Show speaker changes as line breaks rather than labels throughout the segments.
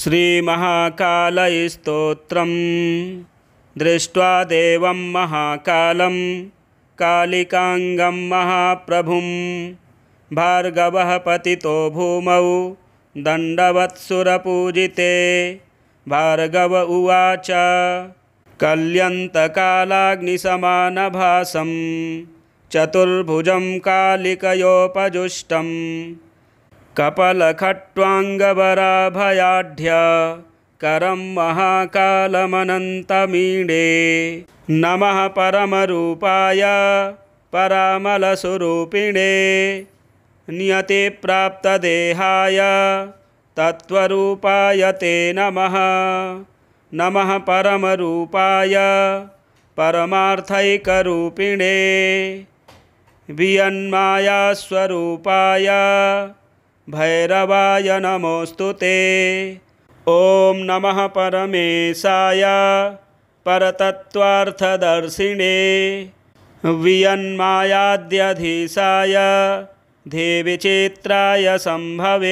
श्रीमहाकालैस्तोत्रं दृष्ट्वा देवं महाकालं कालिकाङ्गं महाप्रभुं भार्गवः पतितो भूमौ दण्डवत्सुरपूजिते भार्गव उवाच कल्यन्तकालाग्निसमानभासं चतुर्भुजं कालिकयोपजुष्टम् कपलखट्वाङ्गवराभयाढ्या करं महाकालमनन्तमीणे नमः परमरूपाय परामलस्वरूपिणे नियतिप्राप्तदेहाय तत्त्वरूपाय ते नमः नमः परमरूपाय परमार्थैकरूपिणे वियन्मायास्वरूपाय भैरवाय नमोस्तु ते ॐ नमः परमेशाय परतत्त्वार्थदर्शिणे वियन्मायाद्यधीशाय देविचेत्राय संभव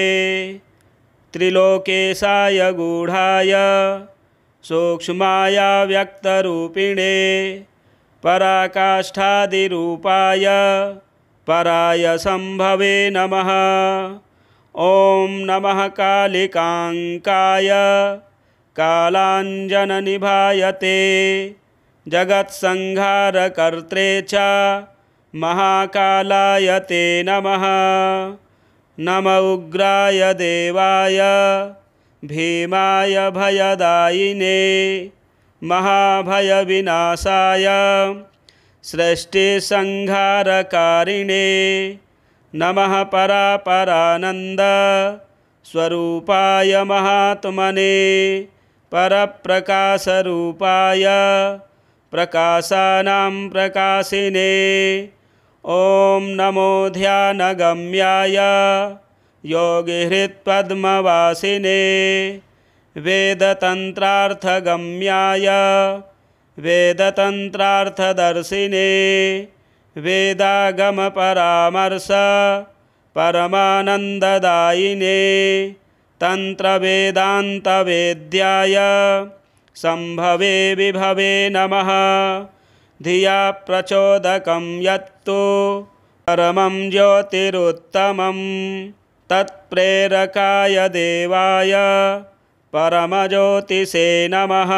त्रिलोकेशा गूढाय सूक्ष्माय व्यक्तरूपिणे पराकाष्ठादिरूपाय पराय संभवे नमः ॐ नमः कालिकाङ्काय कालाञ्जननिभायते जगत्संहारकर्त्रे च महाकालाय ते नमः नम उग्राय देवाय भीमाय भयदायिने महाभयविनाशाय सृष्टिसंहारकारिणे नमः परापरानन्द स्वरूपाय महात्मने परप्रकाशरूपाय प्रकाशानां प्रकाशिने ॐ नमो ध्यानगम्याय योगिहृत्पद्मवासिने वेदतन्त्रार्थगम्याय वेदतन्त्रार्थदर्शिने वेदागमपरामर्श परमानन्ददायिने तन्त्रवेदान्तवेद्याय सम्भवे विभवे नमः धिया प्रचोदकं यत्तु परमं ज्योतिरुत्तमं तत्प्रेरकाय देवाय परमज्योतिषे नमः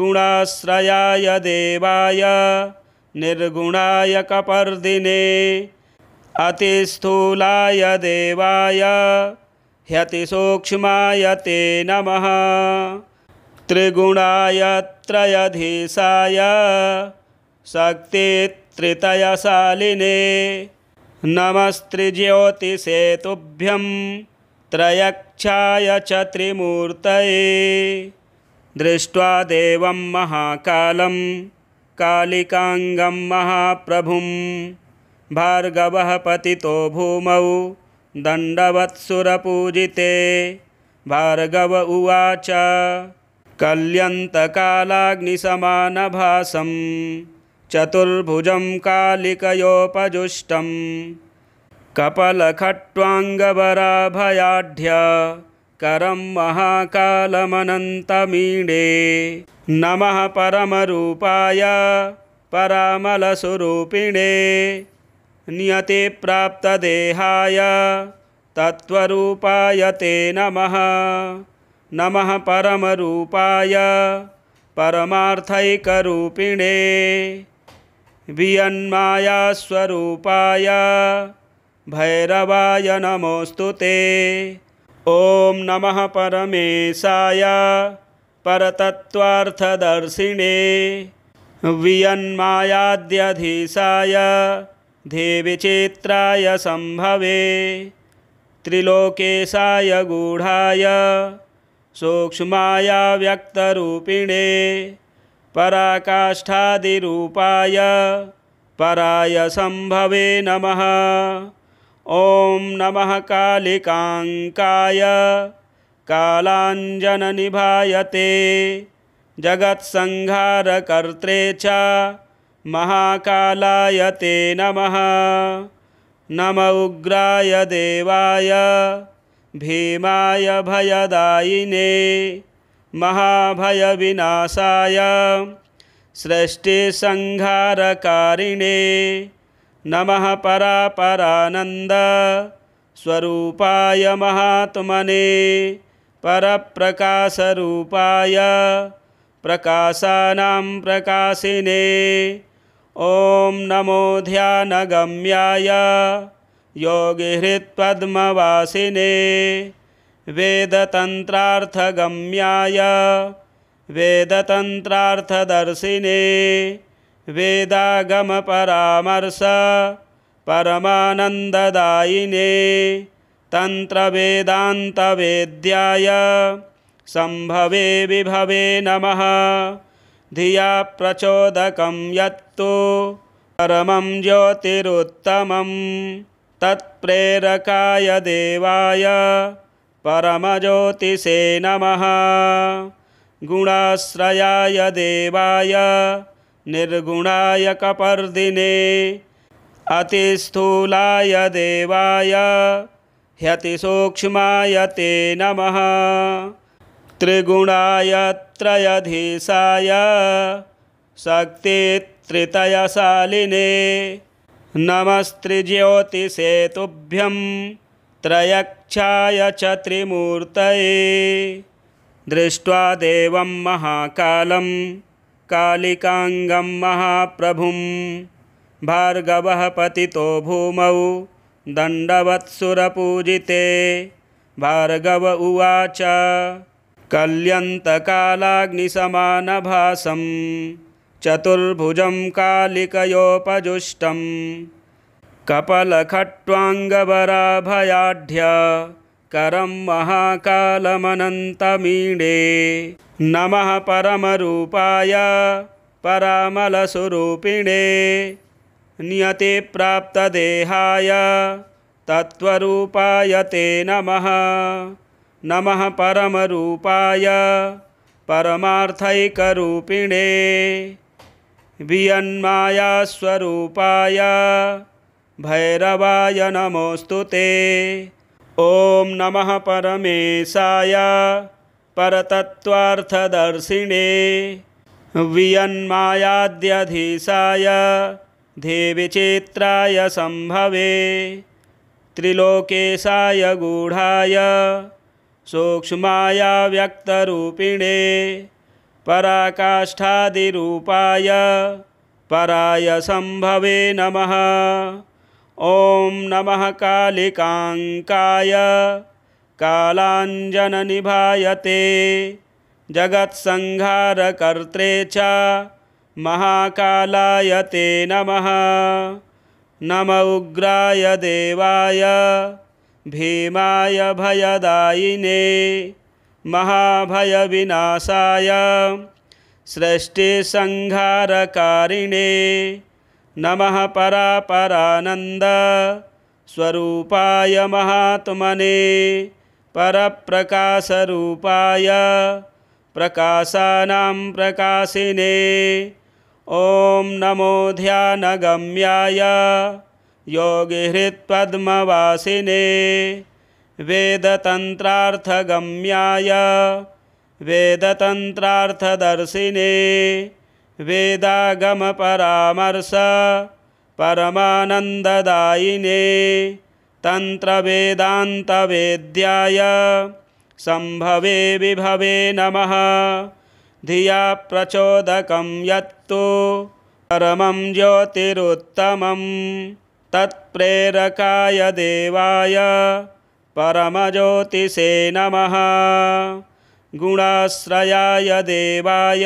गुणाश्रयाय देवाय निर्गुणाय कपर्दिने अतिस्थूलाय देवाय ह्यतिसूक्ष्माय ते नमः त्रिगुणाय त्रयधीशाय शक्तित्रितयशालिने नमस्त्रिज्योतिषेतुभ्यं त्रयक्षाय च त्रिमूर्तये दृष्ट्वा देवं महाकालम् कालिकाङ्गं महाप्रभुं भार्गवः पतितो भूमौ दण्डवत्सुरपूजिते भार्गव उवाच कल्यन्तकालाग्निसमानभासं चतुर्भुजं कालिकयोपजुष्टं कपलखट्वाङ्गवराभयाढ्य करं महाकालमनन्तमीडे नमः परमरूपाय परमलस्वरूपिणे प्राप्तदेहाय तत्त्वरूपाय ते नमः नमः परमरूपाय परमार्थैकरूपिणे वियन्मायास्वरूपाय भैरवाय नमोऽस्तु ते ॐ नमः परमेशाय परतत्वार्थदर्शिने वियन्मायाद्यधीशाय देविचेत्राय संभवे त्रिलोकेशाय गूढाय सूक्ष्माया व्यक्तरूपिणे पराकाष्ठादिरूपाय पराय संभवे नमः ओम नमः कालिकांकाय कालाञ्जननिभाय ते जगत्संहारकर्त्रे च महाकालाय ते नमः नम उग्राय देवाय भीमाय भयदायिने महाभयविनाशाय श्रेष्ठिसंहारकारिणे नमः स्वरूपाय महात्मने परप्रकाशरूपाय प्रकाशानां प्रकाशिने ॐ नमो ध्यानगम्याय योगिहृत्पद्मवासिने वेदतन्त्रार्थगम्याय वेदतन्त्रार्थदर्शिने वेदागमपरामर्श परमानन्ददायिने तन्त्रवेदान्तवेद्याय सम्भवे विभवे नमः धिया प्रचोदकं यत्तु परमं ज्योतिरुत्तमं तत्प्रेरकाय देवाय परमज्योतिषे नमः गुणाश्रयाय देवाय निर्गुणाय कपर्दिने अतिस्थूलाय देवाय ह्यतिसूक्ष्माय ते नमः त्रिगुणाय त्रयधीशाय शक्तित्रितयशालिने नमस्त्रिज्योतिषेतुभ्यं त्रयक्षाय च त्रिमूर्तये दृष्ट्वा देवं महाकालं कालिकाङ्गं महाप्रभुं भार्गवः पतितो भूमौ दण्डवत्सुरपूजिते भार्गव उवाच कल्यन्तकालाग्निसमानभासं चतुर्भुजं कालिकयोपजुष्टं कपलखट्वाङ्गवराभयाढ्य करं महाकालमनन्तमीडे नमः परमरूपाय परामलसुरूपिणे नियते नियतिप्राप्तदेहाय तत्त्वरूपाय ते नमः नमः परमरूपाय परमार्थैकरूपिणे वियन्मायास्वरूपाय भैरवाय नमोऽस्तु ते ॐ नमः परमेशाय परतत्त्वार्थदर्शिणे वियन्मायाद्यधीशाय देवी चेत्राय सम्भवे त्रिलोकेशाय गूढाय सूक्ष्माय व्यक्तरूपिणे पराकाष्ठादिरूपाय पराय संभवे नमः ॐ नमः कालिकाङ्काय कालाञ्जननिभायते जगत्संहारकर्त्रे च महाकालाय ते नम नम उग्राय देवाय भीमाय भयदायिने महाभयविनाशाय सृष्टिसंहारकारिणे नमः परापरानन्द स्वरूपाय महात्मने परप्रकाशरूपाय प्रकाशानां प्रकाशिने ॐ नमो ध्यानगम्याय योगिहृत्पद्मवासिने वेदतन्त्रार्थगम्याय वेदतन्त्रार्थदर्शिने वेदागमपरामर्श परमानन्ददायिने तन्त्रवेदान्तवेद्याय सम्भवे विभवे नमः धिया प्रचोदकं यत् परमं ज्योतिरुत्तमं तत्प्रेरकाय देवाय परमज्योतिषे नमः गुणाश्रयाय देवाय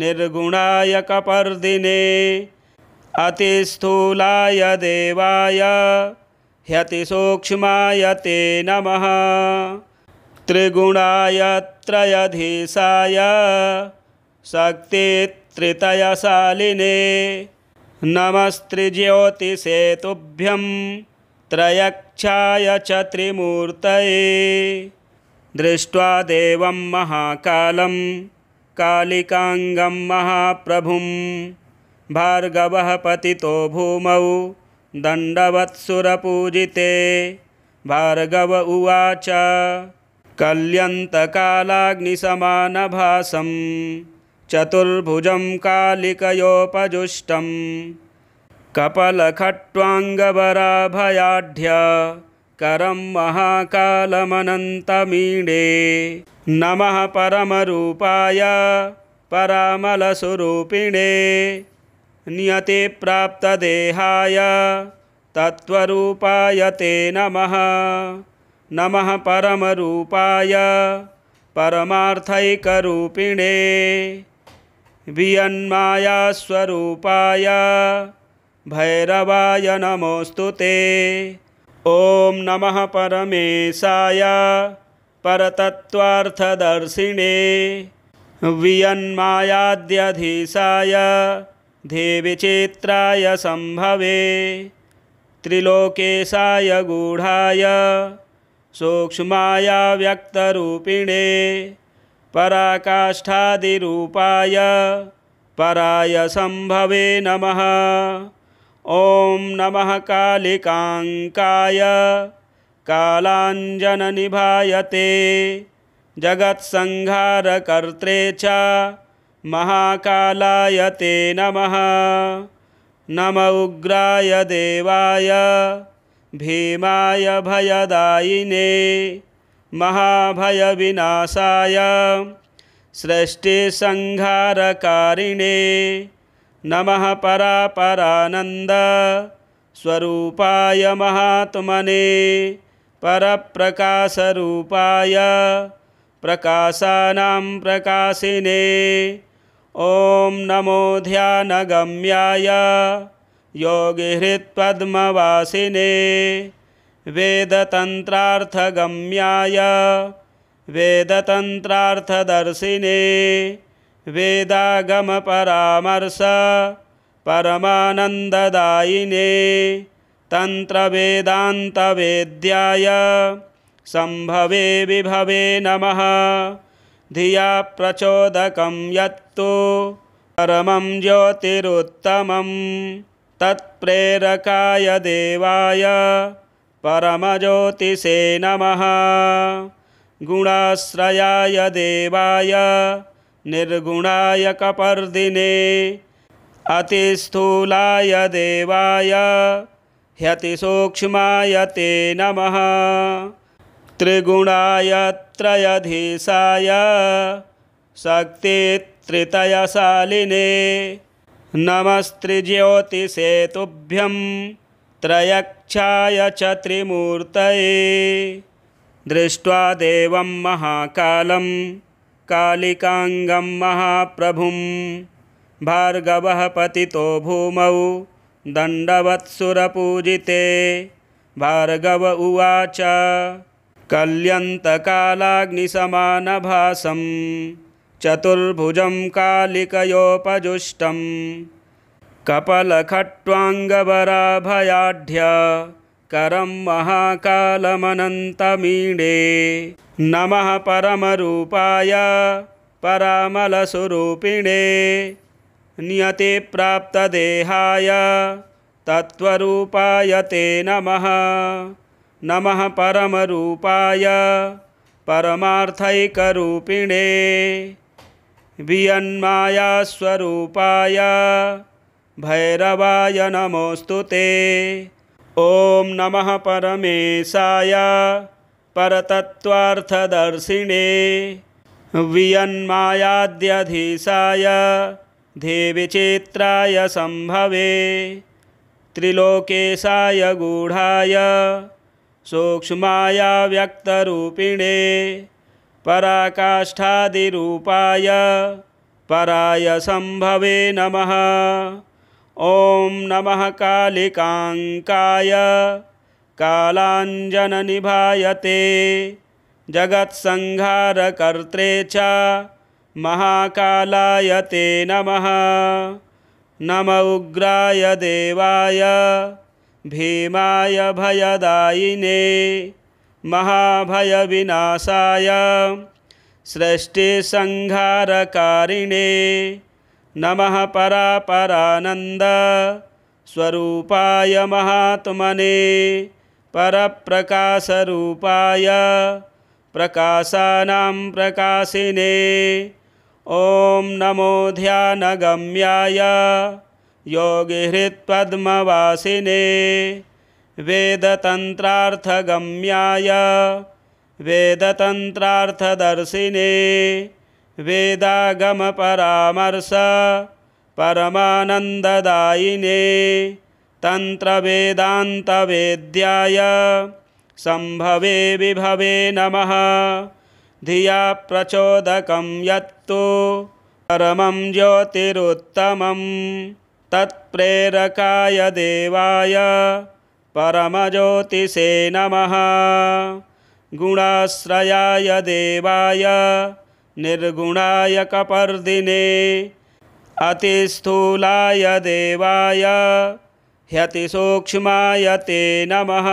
निर्गुणाय कपर्दिने अतिस्थूलाय देवाय ह्यतिसूक्ष्माय ते नमः त्रिगुणाय त्रयधीशाय शक्ति त्रितयशालिने नमस्त्रिज्योतिषेतुभ्यं त्रयक्षाय च त्रिमूर्तये दृष्ट्वा देवं महाकालं कालिकाङ्गं महाप्रभुं भार्गवः पतितो भूमौ दण्डवत्सुरपूजिते भार्गव उवाच कल्यन्तकालाग्निसमानभासम् चतुर्भुजं कालिकयोपजुष्टं कपलखट्वाङ्गबराभयाढ्य करं महाकालमनन्तमीणे नमः परमरूपाय परामलसुरूपिणे नियतिप्राप्तदेहाय तत्त्वरूपाय ते नमः नमः परमरूपाय परमार्थैकरूपिणे वियन्मायास्वरूपाय भैरवाय नमोऽस्तु ते ॐ नमः परमेशाय परतत्त्वार्थदर्शिने वियन्मायाद्याधीशाय देवीचैत्राय सम्भवे त्रिलोकेशाय गूढाय सूक्ष्माया व्यक्तरूपिणे पराकाष्ठादिरूपाय पराय सम्भवे नमः ॐ नमः कालिकाङ्काय कालाञ्जननिभाय ते जगत्संहारकर्त्रे च महाकालाय ते नमः नम उग्राय देवाय भीमाय भयदायिने महाभयविनाशाय सृष्टिसंहारकारिणे नमः परापरानन्द स्वरूपाय महात्मने परप्रकाशरूपाय प्रकाशानां प्रकाशिने ॐ नमो ध्यानगम्याय योगिहृत्पद्मवासिने वेदतन्त्रार्थगम्याय वेदतन्त्रार्थदर्शिने वेदागमपरामर्श परमानन्ददायिने तन्त्रवेदान्तवेद्याय सम्भवे विभवे नमः धिया प्रचोदकं यत्तु परमं ज्योतिरुत्तमं तत्प्रेरकाय देवाय परमज्योतिषे नमः गुणाश्रयाय देवाय निर्गुणाय कपर्दिने अतिस्थूलाय देवाय ह्यतिसूक्ष्माय ते नमः त्रिगुणाय त्रयधीशाय शक्तित्रितयशालिने नमस्त्रिज्योतिषे तुभ्यम् त्रयक्षाय च त्रिमूर्तये दृष्ट्वा देवं महाकालं कालिकाङ्गं महाप्रभुं भार्गवः पतितो भूमौ दण्डवत्सुरपूजिते भार्गव उवाच कल्यन्तकालाग्निसमानभासं चतुर्भुजं कालिकयोपजुष्टम् कपलखट्वाङ्गबराभयाढ्य करं महाकालमनन्तमीणे नमः परमरूपाय परामलस्वरूपिणे नियतिप्राप्तदेहाय तत्त्वरूपाय ते नमः नमः परमरूपाय परमार्थैकरूपिणे वियन्मायास्वरूपाय भैरवाय नमोऽस्तु ते ॐ नमः परमेशाय परतत्त्वार्थदर्शिणे वियन्मायाद्यधीशाय देवीचैत्राय सम्भवे त्रिलोकेशाय गूढाय सूक्ष्माया व्यक्तरूपिणे पराकाष्ठादिरूपाय पराय सम्भवे नमः ॐ नमः कालिकाङ्काय कालाञ्जननिभाय ते जगत्संहारकर्त्रे च महाकालाय ते नमः नम उग्राय देवाय भीमाय भयदायिने महाभयविनाशाय सृष्टिसंहारकारिणे नमः परापरानन्दस्वरूपाय महात्मने परप्रकाशरूपाय प्रकाशानां प्रकाशिने ॐ नमो ध्यानगम्याय योगिहृत्पद्मवासिने वेदतन्त्रार्थगम्याय वेदतन्त्रार्थदर्शिने वेदागमपरामर्श परमानन्ददायिने तन्त्रवेदान्तवेद्याय सम्भवे विभवे नमः धिया प्रचोदकं यत्तु परमं ज्योतिरुत्तमं तत्प्रेरकाय देवाय परमज्योतिषे नमः गुणाश्रयाय देवाय निर्गुणाय कपर्दिने अतिस्थूलाय देवाय ह्यतिसूक्ष्माय ते नमः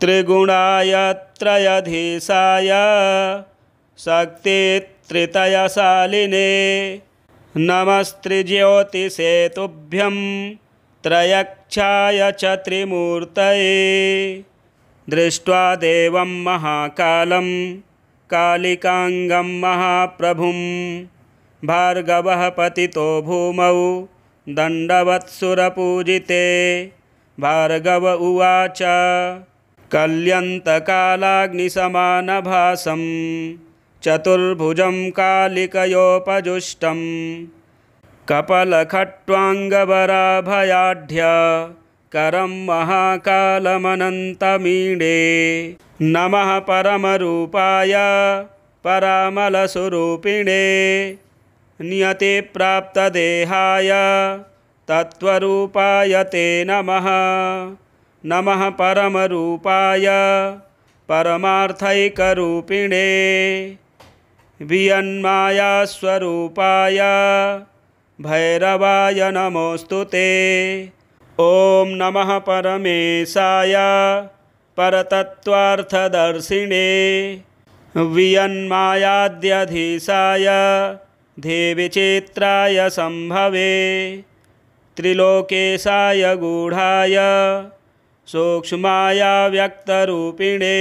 त्रिगुणाय त्रयधीशाय शक्तित्रितयशालिने नमस्त्रिज्योतिषेतुभ्यं त्रयक्षाय च त्रिमूर्तये दृष्ट्वा देवं महाकालम् कालिकाङ्गं महाप्रभुं भार्गवः पतितो भूमौ दण्डवत्सुरपूजिते भार्गव उवाच कल्यन्तकालाग्निसमानभासं चतुर्भुजं कालिकयोपजुष्टं कपलखट्वाङ्गवराभयाढ्य करं महाकालमनन्तमीडे नमः परमरूपाय परामलस्वरूपिणे नियतिप्राप्तदेहाय तत्त्वरूपाय ते नमः नमः परमरूपाय परमार्थैकरूपिणे वियन्मायास्वरूपाय भैरवाय नमोऽस्तु ते ॐ नमः परमेशाय परतत्त्वार्थदर्शिणे वियन्मायाद्यधीसाय देविचेत्राय संभवे त्रिलोकेशाय गूढाय सूक्ष्माया व्यक्तरूपिणे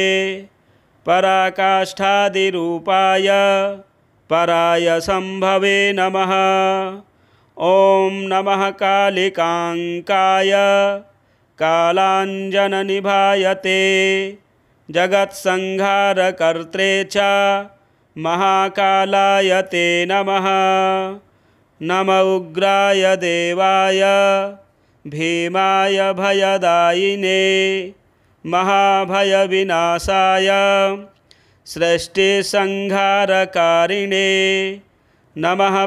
पराकाष्ठादिरूपाय पराय संभवे नमः ओम नमः कालिकांकाय कालाञ्जननिभायते जगत्संहारकर्त्रे च महाकालाय ते नमः नम उग्राय देवाय भीमाय भयदायिने महाभयविनाशाय सृष्टिसंहारकारिणे नमः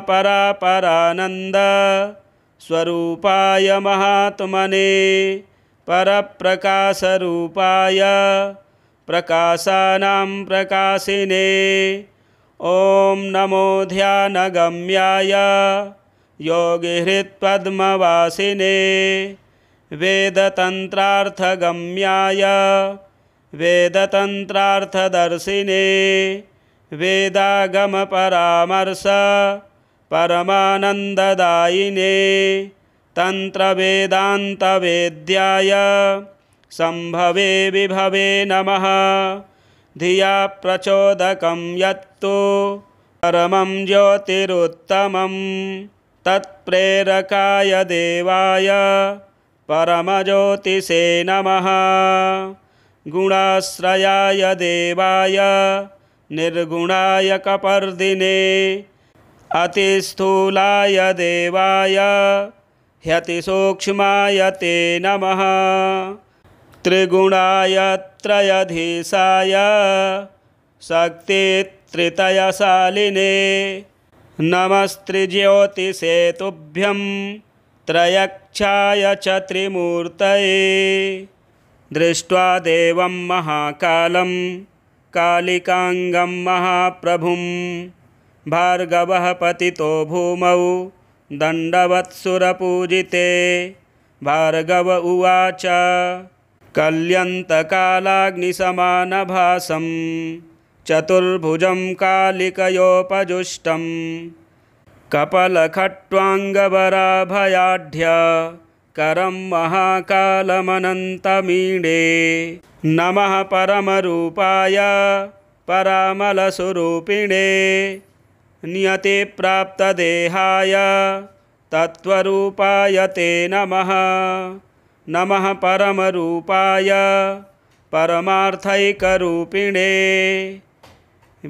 स्वरूपाय महात्मने परप्रकाशरूपाय प्रकाशानां प्रकाशिने ॐ नमो ध्यानगम्याय योगिहृत्पद्मवासिने वेदतन्त्रार्थगम्याय वेदतन्त्रार्थदर्शिने वेदागमपरामर्श परमानन्ददायिने तन्त्रवेदान्तवेद्याय सम्भवे विभवे नमः धिया प्रचोदकं यत्तु परमं ज्योतिरुत्तमं तत्प्रेरकाय देवाय परमज्योतिषे नमः गुणाश्रयाय देवाय निर्गुणाय कपर्दिने अतिस्थूलाय देवाय ह्यतिसूक्ष्माय ते नमः त्रिगुणाय त्रयधीशाय शक्तित्रितयशालिने नमस्त्रिज्योतिषेतुभ्यं त्रयक्षाय च त्रिमूर्तये दृष्ट्वा देवं महाकालं कालिकाङ्गं महाप्रभुं भार्गवः पतितो भूमौ दण्डवत्सुरपूजिते भार्गव उवाच कल्यन्तकालाग्निसमानभासं चतुर्भुजं कालिकयोपजुष्टं कपलखट्वाङ्गवराभयाढ्य करं महाकालमनन्तमीडे नमः परमरूपाय परामलसुरूपिणे नियते नियतिप्राप्तदेहाय तत्त्वरूपाय ते नमः नमः परमरूपाय परमार्थैकरूपिणे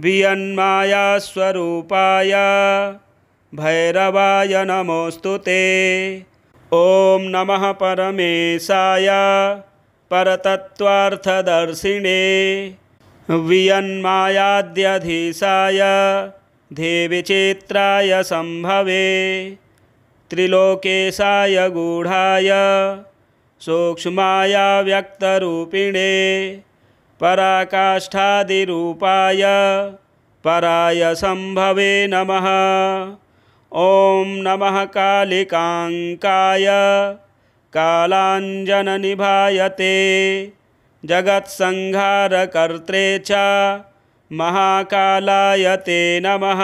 वियन्मायास्वरूपाय भैरवाय नमोऽस्तु ते ॐ नमः परमेशाय परतत्त्वार्थदर्शिणे वियन्मायाद्यधीशाय देवीचेत्राय संभवे, त्रिलोकेशाय गूढाय सूक्ष्माय व्यक्तरूपिणे पराकाष्ठादिरूपाय पराय संभवे नमः ॐ नमः कालिकाङ्काय कालाञ्जननिभायते जगत्संहारकर्त्रे च महाकालाय ते नमः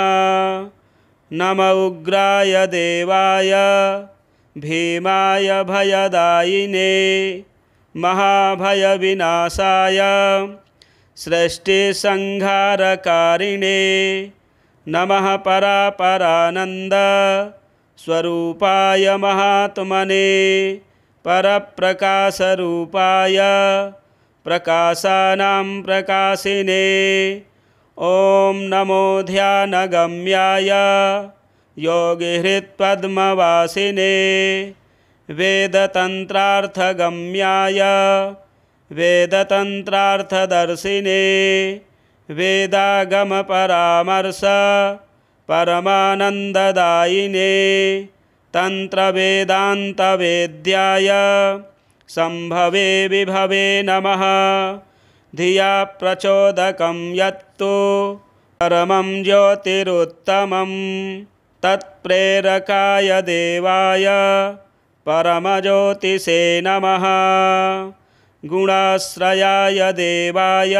नम उग्रा देवाय भीमाय भयदायिने सृष्टि संहारकारिणे नम परापरानंद स्वरूपाय महात्मने पर परप्रकाशरूपाय प्रकाशानां प्रकाशिने ॐ नमो ध्यानगम्याय योगिहृत्पद्मवासिने वेदतन्त्रार्थगम्याय वेदतन्त्रार्थदर्शिने वेदागमपरामर्श परमानन्ददायिने तन्त्रवेदान्तवेद्याय सम्भवे विभवे नमः धिया प्रचोदकं यत्तु परमं ज्योतिरुत्तमं तत्प्रेरकाय देवाय परमज्योतिषे नमः गुणाश्रयाय देवाय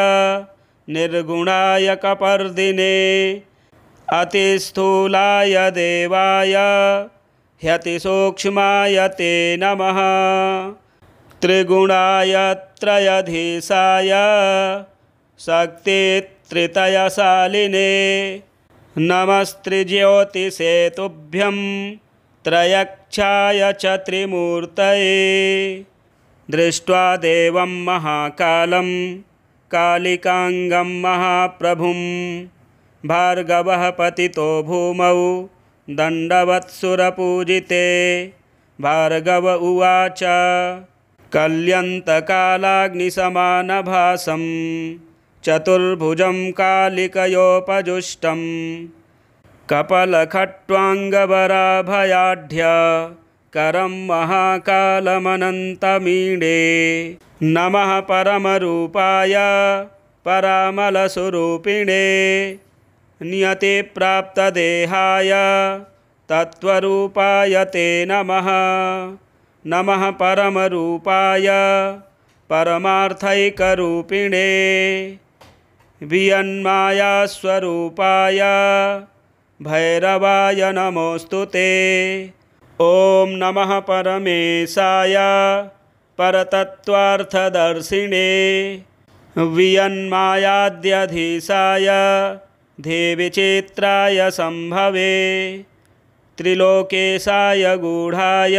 निर्गुणाय कपर्दिने अतिस्थूलाय देवाय ह्यतिसूक्ष्माय ते नमः त्रिगुणाय त्रयधीशाय शक्तित्रितयशालिने नमस्त्रिज्योतिषेतुभ्यं त्रयक्षाय च त्रिमूर्तये दृष्ट्वा देवं महाकालं कालिकाङ्गं महाप्रभुं भार्गवः पतितो भूमौ दण्डवत्सुरपूजिते भार्गव उवाच कल्यन्तकालाग्निसमानभासं चतुर्भुजं कालिकयोपजुष्टं कपलखट्वाङ्गबराभयाढ्य करं महाकालमनन्तमीडे नमः परमरूपाय परामलसुरूपिणे नियतिप्राप्तदेहाय तत्त्वरूपाय ते नमः नमः परमरूपाय परमार्थैकरूपिणे वियन्मायास्वरूपाय भैरवाय नमोऽस्तु ते ॐ नमः परमेशाय परतत्त्वार्थदर्शिने वियन्मायाध्याधीशाय देवीचैत्राय सम्भवे त्रिलोकेशाय गूढाय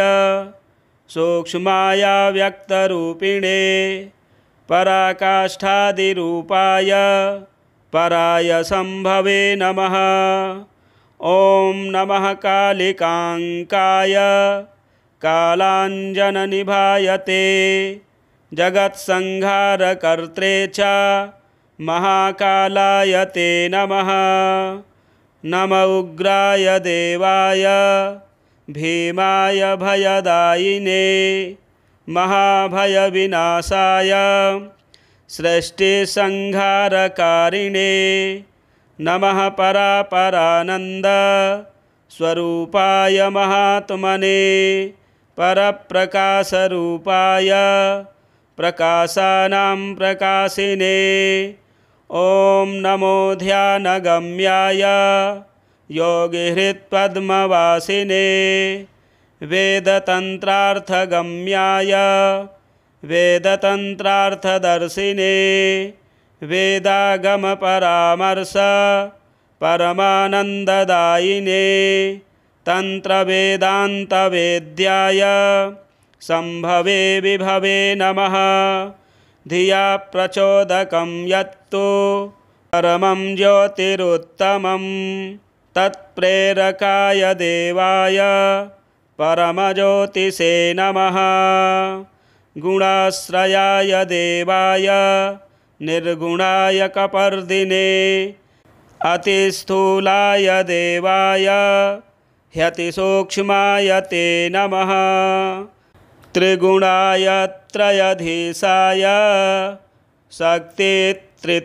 सूक्ष्माया व्यक्तरूपिणे पराकाष्ठादिरूपाय पराय सम्भवे नमः ॐ नमः कालिकाङ्काय कालाञ्जननिभायते ते जगत्संहारकर्त्रे च महाकालाय ते नमः नम उग्राय देवाय भीमाय भयदायिने महाभयविनाशाय सृष्टिसंहारकारिणे नमः परापरानन्द स्वरूपाय महात्मने परप्रकाशरूपाय प्रकाशानां प्रकाशिने ॐ नमो ध्यानगम्याय योगिहृत्पद्मवासिने वेदतन्त्रार्थगम्याय वेदतन्त्रार्थदर्शिने वेदागमपरामर्श परमानन्ददायिने तन्त्रवेदान्तवेद्याय सम्भवे विभवे नमः धिया प्रचोदकं यत्तु परमं ज्योतिरुत्तमम् तत्प्रेरकाय देवाय परमज्योतिषे नमः गुणाश्रयाय देवाय निर्गुणाय कपर्दिने अतिस्थूलाय देवाय ह्यतिसूक्ष्माय ते नमः त्रिगुणाय त्रयधीशाय शक्तित्रितयशालिने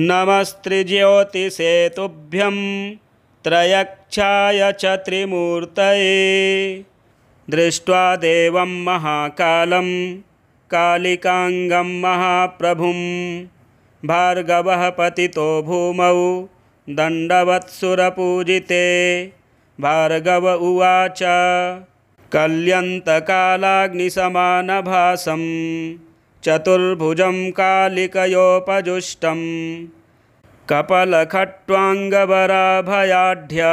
नमस्त्रिज्योतिषेतुभ्यं त्रयक्षाय च त्रिमूर्तये दृष्ट्वा देवं महाकालं कालिकाङ्गं महाप्रभुं भार्गवः पतितो भूमौ दण्डवत्सुरपूजिते भार्गव उवाच कल्यन्तकालाग्निसमानभासम् चतुर्भुजं कालिकयोपजुष्टं कपलखट्वाङ्गवराभयाढ्य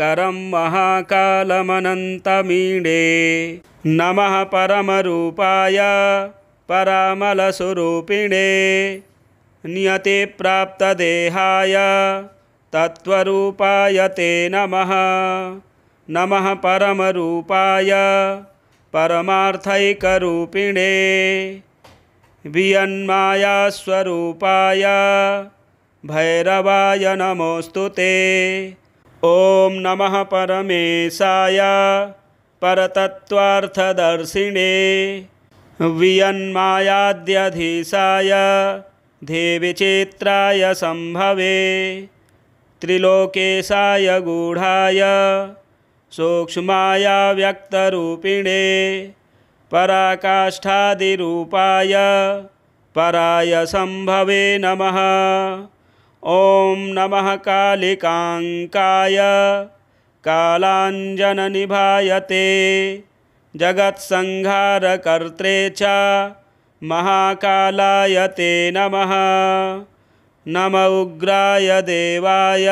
करं महाकालमनन्तमीणे नमः परमरूपाय परामलसुरूपिणे नियतिप्राप्तदेहाय तत्त्वरूपाय ते नमः नमः परमरूपाय परमार्थैकरूपिणे वियन्मायास्वरूपाय भैरवाय नमोऽस्तु ते ॐ नमः परमेशाय परतत्त्वार्थदर्शिने वियन्मायाध्यधीशाय देवीचैत्राय सम्भवे त्रिलोकेशाय गूढाय सूक्ष्माया व्यक्तरूपिणे पराकाष्ठादिरूपाय पराय सम्भवे नमः ॐ नमः कालिकाङ्काय कालाञ्जननिभाय ते जगत्संहारकर्त्रे च महाकालाय ते नमः नम उग्राय देवाय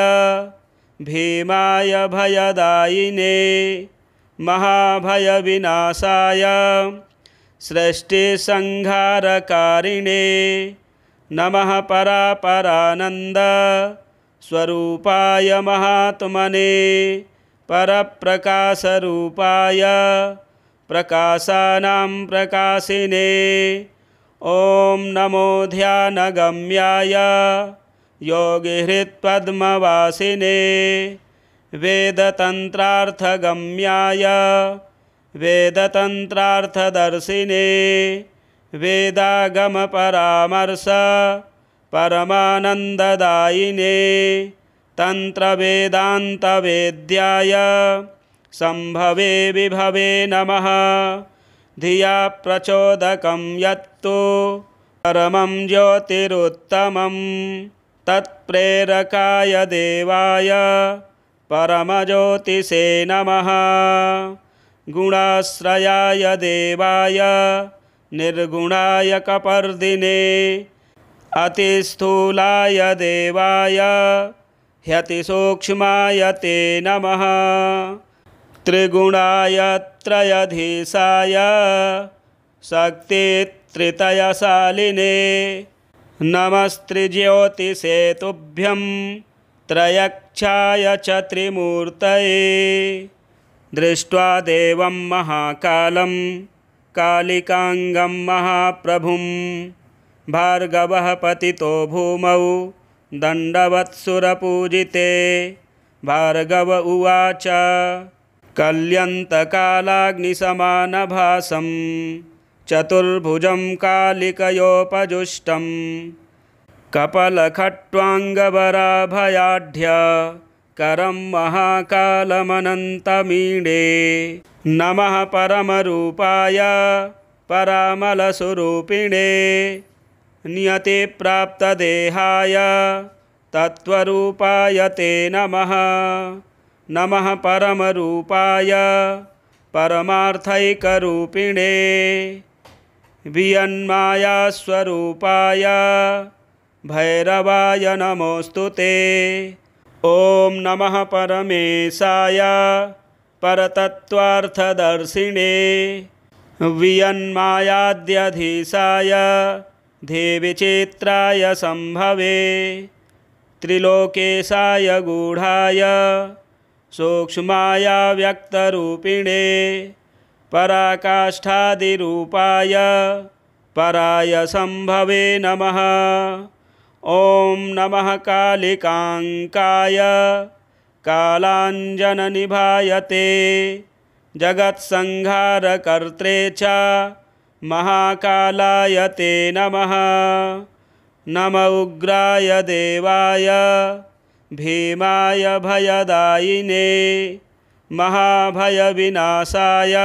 भीमाय भयदायिने महाभयविनाशाय सृष्टिसंहारकारिणे नमः परापरानन्द स्वरूपाय महात्मने परप्रकाशरूपाय प्रकाशानां प्रकाशिने ॐ नमो ध्यानगम्याय योगिहृत्पद्मवासिने वेदतन्त्रार्थगम्याय वेदतन्त्रार्थदर्शिने वेदागमपरामर्श परमानन्ददायिने तन्त्रवेदान्तवेद्याय सम्भवे विभवे नमः धिया प्रचोदकं यत्तु परमं ज्योतिरुत्तमं तत्प्रेरकाय देवाय परमज्योतिषे नमः गुणाश्रयाय देवाय निर्गुणाय कपर्दिने अतिस्थूलाय देवाय ह्यतिसूक्ष्माय ते नमः त्रिगुणाय त्रयधीशाय शक्तित्रितयशालिने नमस्त्रिज्योतिषे तुभ्यम् त्रयक्षाय च त्रिमूर्तये दृष्ट्वा देवं महाकालं कालिकाङ्गं महाप्रभुं भार्गवः पतितो भूमौ दण्डवत्सुरपूजिते भार्गव उवाच कल्यन्तकालाग्निसमानभासं चतुर्भुजं कालिकयोपजुष्टम् कपलखट्टवाङ्गबराभयाढ्य करं महाकालमनन्तमीणे नमः परमरूपाय परामलस्वरूपिणे नियतिप्राप्तदेहाय तत्त्वरूपाय ते नमः नमः परमरूपाय परमार्थैकरूपिणे वियन्मायास्वरूपाय भैरवाय नमोऽस्तु ते ॐ नमः परमेशाय परतत्त्वार्थदर्शिणे वियन्मायाद्यधीशाय देविचेत्राय सम्भवे त्रिलोकेशाय गूढाय सूक्ष्माय व्यक्तरूपिणे पराकाष्ठादिरूपाय पराय संभवे नमः ॐ नमः कालिकाङ्काय कालाञ्जननिभाय ते जगत्संहारकर्त्रे च महाकालाय ते नमः नम उग्राय देवाय भीमाय भयदायिने महाभयविनाशाय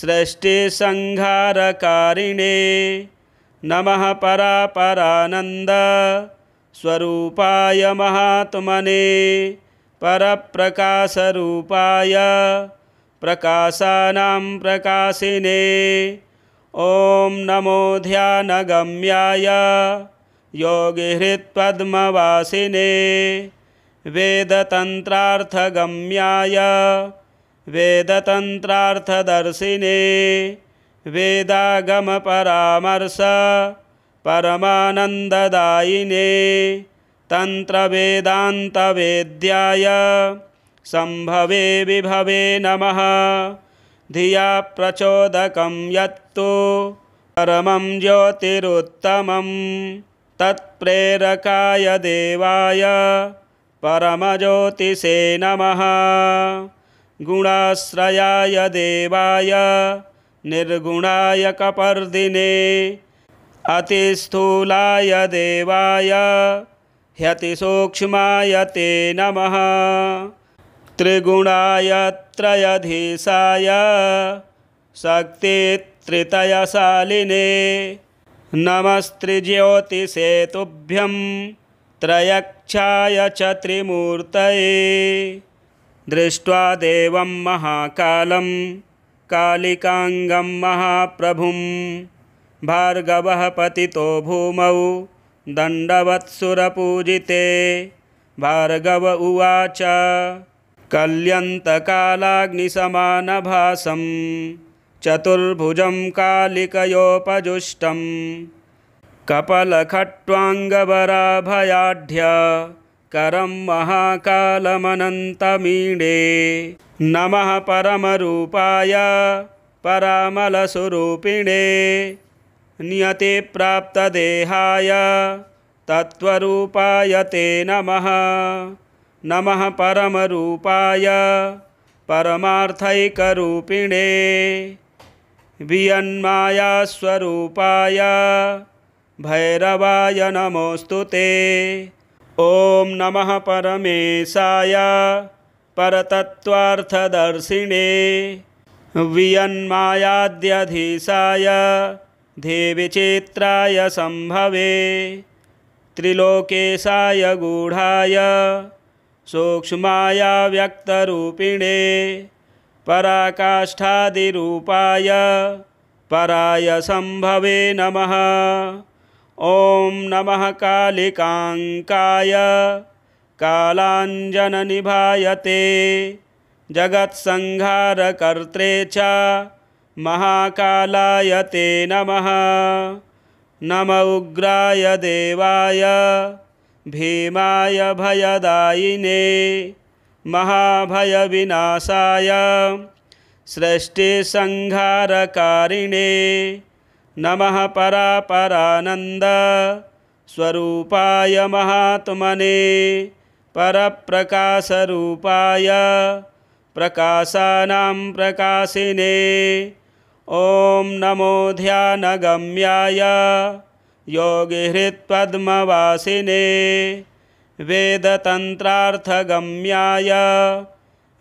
सृष्टिसंहारकारिणे नमः परापरानन्द स्वरूपाय महात्मने परप्रकाशरूपाय प्रकाशानां प्रकाशिने ॐ नमो ध्यानगम्याय योगिहृत्पद्मवासिने वेदतन्त्रार्थगम्याय वेदतन्त्रार्थदर्शिने वेदागमपरामर्श परमानन्ददायिने तन्त्रवेदान्तवेद्याय सम्भवे विभवे नमः धिया प्रचोदकं यत्तु परमं ज्योतिरुत्तमं तत्प्रेरकाय देवाय परमज्योतिषे नमः गुणाश्रयाय देवाय निर्गुणाय कपर्दिने अतिस्थूलाय देवाय ह्यतिसूक्ष्माय ते नमः त्रिगुणाय त्रयधीशाय शक्तित्रितयशालिने नमस्त्रिज्योतिषेतुभ्यं त्रयक्षाय च त्रिमूर्तये दृष्ट्वा देवं महाकालम् कालिकाङ्गं महाप्रभुं भार्गवः पतितो भूमौ दण्डवत्सुरपूजिते भार्गव उवाच कल्यन्तकालाग्निसमानभासं चतुर्भुजं कालिकयोपजुष्टं कपलखट्वाङ्गवराभयाढ्य करं महाकालमनन्तमीणे नमः परमरूपाय परामलस्वरूपिणे नियतिप्राप्तदेहाय तत्त्वरूपाय ते नमः नमः परमरूपाय परमार्थैकरूपिणे वियन्माय स्वरूपाय भैरवाय नमोऽस्तु ते ॐ नमः परमेशाय परतत्त्वार्थदर्शिणे वियन्मायाद्याधीशाय देविचैत्राय सम्भवे त्रिलोकेशाय गूढाय सूक्ष्माया व्यक्तरूपिणे पराकाष्ठादिरूपाय पराय सम्भवे नमः ॐ नमः कालिकाङ्काय कालाञ्जननिभायते जगत्संहारकर्त्रे च महाकालाय ते नमः नम उग्राय देवाय भीमाय भयदायिने महाभयविनाशाय सृष्टिसंहारकारिणे नमः परापरानन्द स्वरूपाय महात्मने परप्रकाशरूपाय प्रकाशानां प्रकाशिने ॐ नमो ध्यानगम्याय योगिहृत्पद्मवासिने वेदतन्त्रार्थगम्याय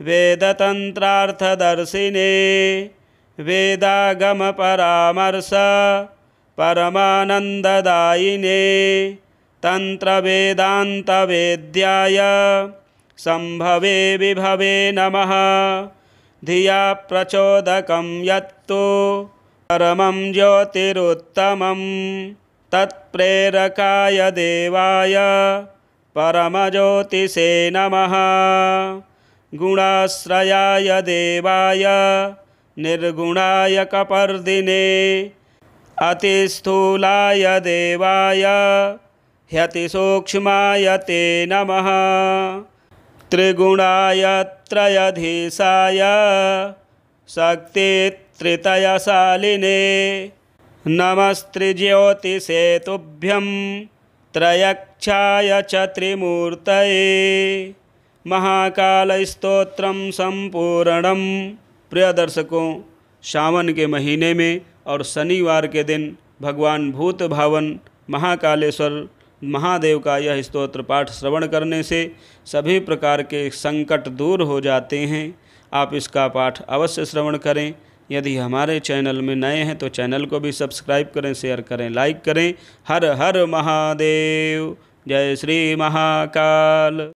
वेदतन्त्रार्थदर्शिने वेदागमपरामर्श परमानन्ददायिने तन्त्रवेदान्तवेद्याय सम्भवे विभवे नमः धिया प्रचोदकं यत्तु परमं ज्योतिरुत्तमं तत्प्रेरकाय देवाय परमज्योतिषे नमः गुणाश्रयाय देवाय निर्गुणाय कपर्दिने अतिस्थूलाय देवाय ह्यतिसूक्ष्माय ते नमः त्रिगुणाय त्रयधीशाय शक्तित्रितयशालिने नमस्त्रिज्योतिषेतुभ्यं त्रयक्षाय च त्रिमूर्तये महाकालस्तोत्रं सम्पूर्णम् प्रिय दर्शकों सावन के महीने में और शनिवार के दिन भगवान भूत भावन महाकालेश्वर महादेव का यह स्तोत्र पाठ श्रवण करने से सभी प्रकार के संकट दूर हो जाते हैं आप इसका पाठ अवश्य श्रवण करें यदि हमारे चैनल में नए हैं तो चैनल को भी सब्सक्राइब करें शेयर करें लाइक करें हर हर महादेव जय श्री महाकाल